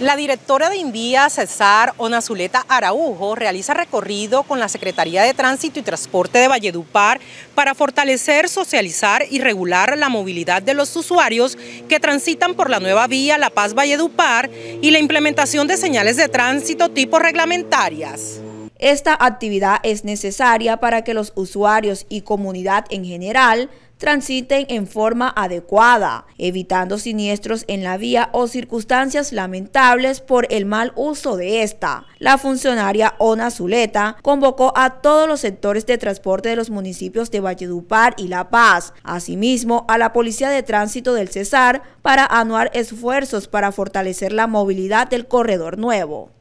La directora de Invía, César Onazuleta Araujo, realiza recorrido con la Secretaría de Tránsito y Transporte de Valledupar para fortalecer, socializar y regular la movilidad de los usuarios que transitan por la nueva vía La Paz-Valledupar y la implementación de señales de tránsito tipo reglamentarias. Esta actividad es necesaria para que los usuarios y comunidad en general transiten en forma adecuada, evitando siniestros en la vía o circunstancias lamentables por el mal uso de esta. La funcionaria Ona Zuleta convocó a todos los sectores de transporte de los municipios de Valledupar y La Paz, asimismo a la Policía de Tránsito del Cesar para anuar esfuerzos para fortalecer la movilidad del corredor nuevo.